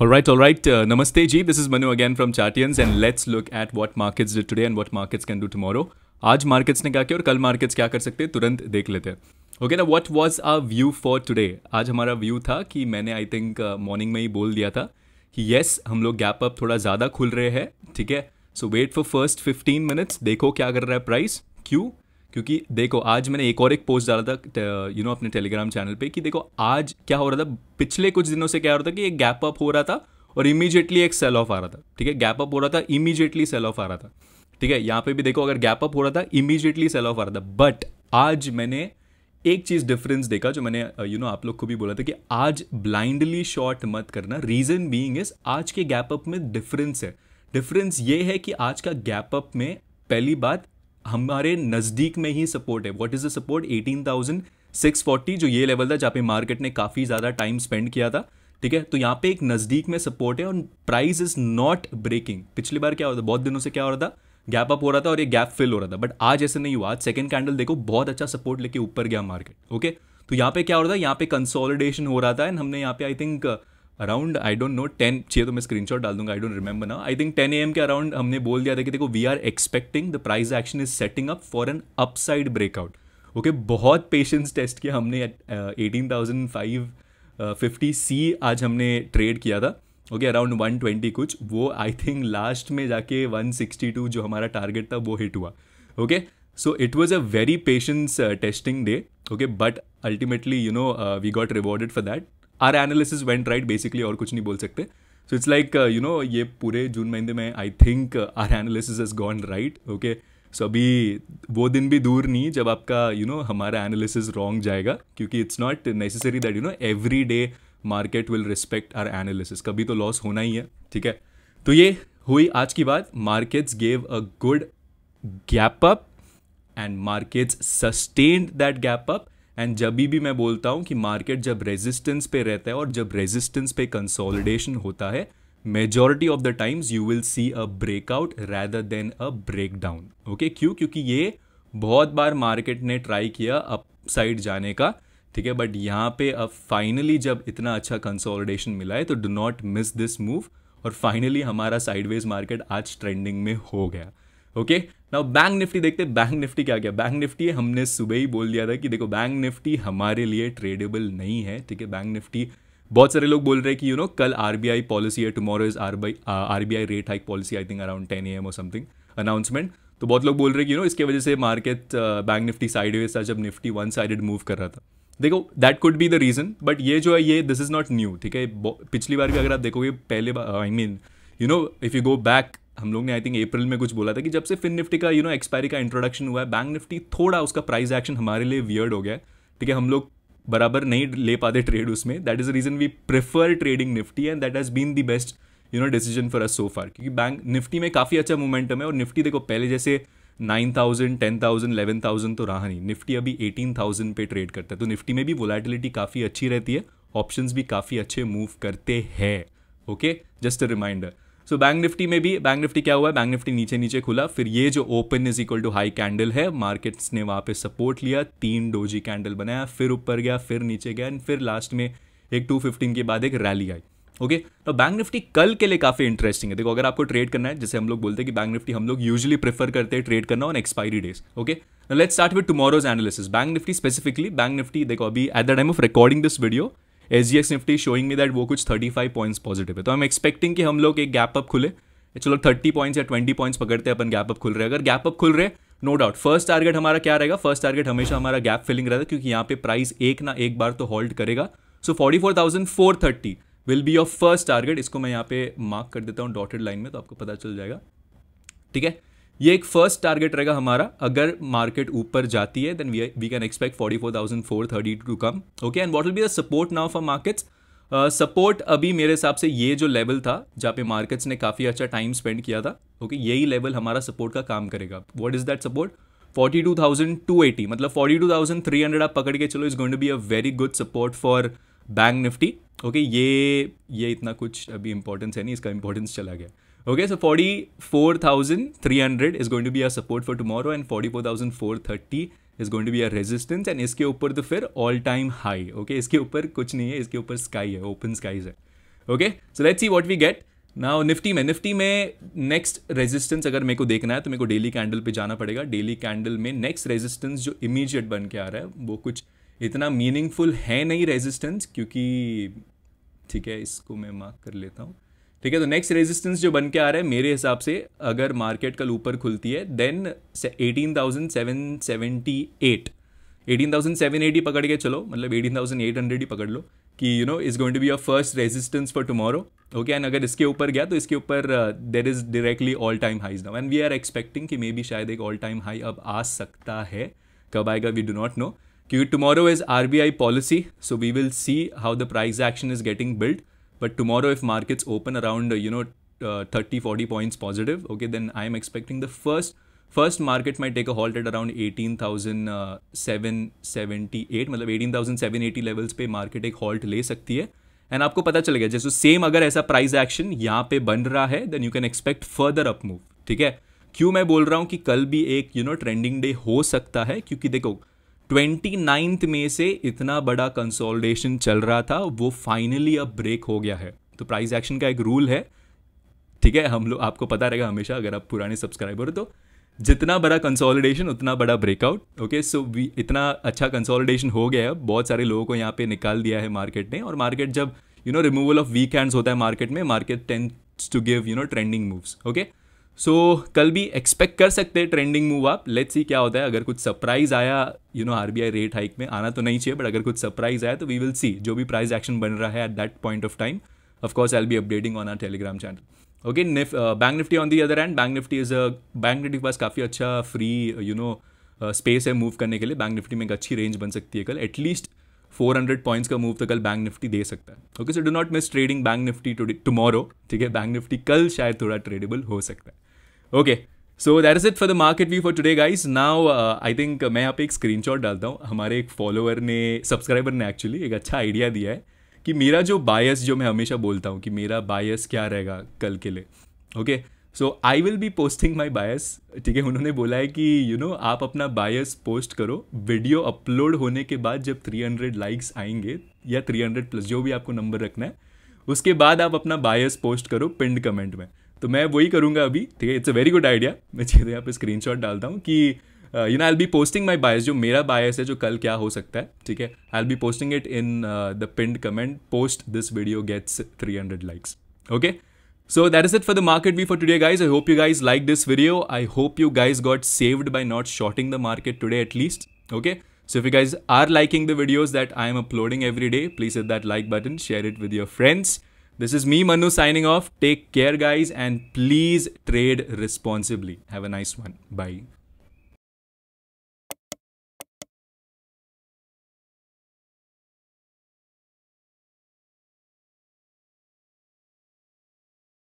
All right, all right. Uh, namaste, Ji. This is Manu again from Chartians, and let's look at what markets did today and what markets can do tomorrow. आज markets ने क्या किया और कल markets क्या कर सकते हैं तुरंत देख लेते हैं ओके ना what was our view for today आज हमारा व्यू था कि मैंने आई थिंक मॉर्निंग में ही बोल दिया था कि येस हम लोग गैप अप थोड़ा ज़्यादा खुल रहे हैं ठीक है so wait for first 15 minutes देखो क्या कर रहा है प्राइस क्यों क्योंकि देखो आज मैंने एक और एक पोस्ट डाला था यू नो अपने टेलीग्राम चैनल पे कि देखो आज क्या हो रहा था पिछले कुछ दिनों से क्या हो रहा था कि एक गैप अप हो रहा था और इमीजिएटली एक सेल ऑफ आ रहा था ठीक है गैप अप हो रहा था इमीजिएटली सेल ऑफ आ रहा था ठीक है यहाँ पे भी देखो अगर गैप अप हो रहा था इमीजिएटली सेल ऑफ आ रहा था बट आज मैंने एक चीज़ डिफरेंस देखा जो मैंने you uh, know you know, आप लोग को भी बोला था कि आज ब्लाइंडली शॉर्ट मत करना रीज़न बीइंग इज आज के गैप अप में डिफरेंस है डिफरेंस ये है कि आज का गैप अप में पहली बात हमारे नज़दीक में ही सपोर्ट है what is the support eighteen thousand six forty जो ये लेवल था जहाँ पे मार्केट ने काफ़ी ज़्यादा टाइम स्पेंड किया था ठीक है तो यहाँ पे एक नज़दीक में सपोर्ट है और प्राइस इज़ नॉट ब्रेकिंग पिछली बार क्या हो रहा था बहुत दिनों से क्या हो रहा था गैप अप हो रहा था और ये गैप फिल हो रहा था बट आज ऐसे नहीं हुआ आज सेकंड कैंडल देखो बहुत अच्छा सपोर्ट लेके ऊपर गया मार्केट ओके तो यहाँ पे क्या हो रहा था यहाँ पे कंसोलिडेशन हो रहा था एंड हमने यहाँ पे I think around I don't know ten चाहिए तो मैं स्क्रीन शॉट डाल दूंगा आई डोंट रिमेंबर ना I think ten A M के अराउंड हमने बोल दिया था कि देखो we are expecting the price action is setting up for an upside breakout okay बहुत पेशेंस टेस्ट किया हमने eighteen thousand five fifty see आज हमने ट्रेड किया था ओके अराउंड वन ट्वेंटी कुछ वो आई थिंक लास्ट में जाके वन सिक्सटी टू जो हमारा टारगेट था वो हिट हुआ okay so it was a very patience testing day okay but ultimately you know we got rewarded for that our analysis went right basically और कुछ नहीं बोल सकते so it's like you know ये पूरे जून महीने में I think our analysis is gone right okay so अभी वो दिन भी दूर नहीं जब आपका यू you नो know, हमारा एनालिसिस रॉन्ग जाएगा क्योंकि it's not necessary that you know every day market will respect our analysis कभी तो लॉस होना ही है ठीक है तो ये हुई आज की बात markets gave a good gap up and markets sustained that gap up and जब भी मैं बोलता हूँ कि मार्केट जब रेजिस्टेंस पे रहता है और जब रेजिस्टेंस पे कंसोलिडेशन होता है majority of the times you will see a breakout rather than a break down okay क्यों क्योंकि ये बहुत बार मार्केट ने ट्राई किया अप साइड जाने का ठीक है बट यहाँ पे अब फाइनली जब इतना अच्छा कंसोलिडेशन मिला है तो do not miss this move और फाइनली हमारा साइडवेज मार्केट आज ट्रेंडिंग में हो गया ओके ना बैंक निफ्टी देखते हैं बैंक निफ्टी क्या क्या बैंक निफ्टी हमने सुबह ही बोल दिया था कि देखो बैंक निफ्टी हमारे लिए ट्रेडेबल नहीं है ठीक है बैंक निफ्टी बहुत सारे लोग बोल रहे हैं कि यू you नो know, कल आरबीआई पॉलिसी है tomorrow is I rate hike policy I think around ten A M और समथिंग अनाउंसमेंट तो बहुत लोग बोल रहे हैं कि यू you नो know, इसके वजह से market bank Nifty sideways था जब निफ्टी वन साइडेड मूव कर रहा था देखो that could be the reason but ये जो है ये दिस इज़ नॉट न्यू ठीक है पिछली बार भी अगर आप देखोगे पहले I mean you know if you go back हम लोग ने आई थिंक अप्रैल में कुछ बोला था कि जब से फिन निफ्टी का यू नो एक्सपायरी का इंट्रोडक्शन हुआ है बैंक निफ्टी थोड़ा उसका प्राइस एक्शन हमारे लिए वियर्ड हो गया ठीक है हम लोग बराबर नहीं ले पाते ट्रेड उसमें that is the reason we prefer trading Nifty and that has been the best you know decision for us so far क्योंकि बैंक निफ्टी में काफ़ी अच्छा मोमेंटम है और निफ्टी देखो पहले जैसे nine thousand ten thousand eleven thousand तो रहा नहीं निफ्टी अभी एटीन थाउजेंड पे ट्रेड करता है तो निफ्टी में भी वोलेटिलिटी काफ़ी अच्छी रहती है ऑप्शन भी काफ़ी अच्छे मूव करते हैं okay just a reminder so bank Nifty में भी बैंक निफ्टी क्या हुआ है बैंक निफ्टी नीचे नीचे खुला फिर ये जो open is equal to high candle है मार्केट्स ने वहाँ पे सपोर्ट लिया तीन डोजी कैंडल बनाया फिर ऊपर गया फिर नीचे गया एंड फिर लास्ट में एक टू फिफ्टीन के बाद एक रैली आई ओके तो बैंक निफ्टी कल के लिए काफ़ी इंटरेस्टिंग है देखो अगर आपको ट्रेड करना है जैसे हम लोग बोलते हैं कि बैंक निफ्टी हम लोग यूजली प्रेफर करते हैं ट्रेड करना on expiry days okay let's start with tomorrow's analysis bank Nifty specifically bank Nifty देखो अभी at the time of recording this video S G X Nifty showing me that वो कुछ thirty five points positive है तो I am expecting कि हम लोग एक गैप अप खुले चलो थर्टी पॉइंट्स या ट्वेंटी पॉइंट्स पकड़ते हैं अपन गैप अप खुल रहे हैं अगर गैप अप खुल रहे नो डाउट फर्स्ट टारगेट हमारा क्या रहेगा फर्स्ट टारगेट हमेशा हमारा गैप फिलिंग रहता है क्योंकि यहाँ पे प्राइस एक ना एक बार तो होल्ड करेगा so forty four thousand four thirty will be your first target इसको मैं यहाँ पे मार्क कर देता हूँ डॉटेड लाइन में तो आपको पता चल जाएगा ठीक है ये एक फर्स्ट टारगेट रहेगा हमारा अगर मार्केट ऊपर जाती है then we can expect forty four thousand four thirty to come okay and what will be the support now for markets support अभी मेरे हिसाब से ये जो लेवल था जहाँ पे मार्केट्स ने काफ़ी अच्छा टाइम स्पेंड किया था ओके okay, यही लेवल हमारा सपोर्ट का काम करेगा what is that support eighty मतलब हंड्रेड आप पकड़ के चलो is going to be a very good support for bank Nifty okay ये ये इतना कुछ अभी इंपॉर्टेंस है नहीं इसका इंपॉर्टेंस चला गया Okay, so 44,300 is going to be our support for tomorrow and 44,430 is going to be our resistance and इसके ऊपर तो फिर ऑल टाइम हाई ओके इसके ऊपर कुछ नहीं है इसके ऊपर स्काई है ओपन स्काईज है okay so let's see what we get now Nifty में निफ्टी में नेक्स्ट रेजिस्टेंस अगर मेरे को देखना है तो मेरे को डेली कैंडल पे जाना पड़ेगा डेली कैंडल में नेक्स्ट रेजिस्टेंस जो इमीजिएट बन के आ रहा है वो कुछ इतना मीनिंगफुल है नहीं रेजिस्टेंस क्योंकि ठीक है इसको मैं मार्क कर लेता हूँ ठीक है तो नेक्स्ट रेजिस्टेंस जो बन के आ रहा है मेरे हिसाब से अगर मार्केट कल ऊपर खुलती है then eighteen thousand seven seventy eight eighteen thousand seven eighty पकड़ के चलो मतलब एटीन थाउजेंड एट हंड्रेड ही पकड़ लो कि you know is going to be your first resistance for tomorrow okay and अगर इसके ऊपर गया तो इसके ऊपर there is directly all time highs now and we are expecting कि मे बी शायद एक ऑल टाइम हाई अब आ सकता है कब आएगा वी डो नॉट नो क्योंकि tomorrow is R B I policy so we will see how the price action is getting build But tomorrow, if markets open around, you know, uh, 30 40 points positive okay then i am expecting the first first market might take a halt at around 18778 मतलब 18780 levels पे market एक halt ले सकती है and आपको पता चलेगा जैसे सेम अगर ऐसा प्राइस एक्शन यहाँ पे बन रहा है then you can expect further up move ठीक है क्यों मैं बोल रहा हूँ कि कल भी एक यू नो ट्रेंडिंग डे हो सकता है क्योंकि देखो ट्वेंटी नाइन्थ में से इतना बड़ा कंसोलिडेशन चल रहा था वो फाइनली अब ब्रेक हो गया है तो प्राइस एक्शन का एक रूल है ठीक है हम लोग आपको पता रहेगा हमेशा अगर आप पुराने सब्सक्राइबर हो तो जितना बड़ा कंसोलिडेशन उतना बड़ा ब्रेकआउट ओके सो वी इतना अच्छा कंसोलिडेशन हो गया है बहुत सारे लोगों को यहाँ पे निकाल दिया है मार्केट ने और मार्केट जब you know removal of weak hands होता है मार्केट में market tends to give you know trending moves okay so so, कल भी एक्सपेक्ट कर सकते हैं ट्रेंडिंग मूव आप लेट्स सी क्या होता है अगर कुछ सरप्राइज आया you know RBI rate hike में आना तो नहीं चाहिए बट अगर कुछ सरप्राइज आया तो वी विल सी जो भी प्राइस एक्शन बन रहा है at that point of time of course I be updating on our Telegram channel okay bank Nifty on the other end bank Nifty is bank Nifty के पास काफ़ी अच्छा फ्री यू नो स्पेस है मूव करने के लिए बैंक निफ्टी में एक अच्छी रेंज बन सकती है कल एटलीस्ट 400 पॉइंट्स का मूव तो कल बैंक निफ्टी दे सकता है okay so do not miss trading bank Nifty tomorrow ठीक है बैंक निफ्टी कल शायद थोड़ा ट्रेडेबल हो सकता है okay so that is it for the market view for today guys now I think मैं यहाँ पे एक स्क्रीनशॉट डालता हूँ हमारे एक फॉलोअर ने सब्सक्राइबर ने एक्चुअली एक अच्छा आइडिया दिया है कि मेरा जो बायस जो मैं हमेशा बोलता हूँ कि मेरा बायस क्या रहेगा कल के लिए okay so I will be posting my bias ठीक है उन्होंने बोला है कि यू you नो know, आप अपना बायस पोस्ट करो वीडियो अपलोड होने के बाद जब 300 लाइक्स आएंगे या 300 प्लस जो भी आपको नंबर रखना है उसके बाद आप अपना बायस पोस्ट करो पिंड कमेंट में तो मैं वही करूंगा अभी ठीक है it's a very good idea मैं चीज़ें यहाँ पे स्क्रीन डालता हूँ कि you know I be posting my bias जो मेरा बायस है जो कल क्या हो सकता है ठीक है I'll be posting it in the pinned comment post this video gets three hundred likes okay so that is it for the market view for today guys I hope you guys like this video I hope you guys got saved by not shorting the market today at least okay so if you guys are liking the videos that I am uploading every day please it that like button share it with your friends This is me, Manu, signing off. Take care, guys, and please trade responsibly. Have a nice one. Bye.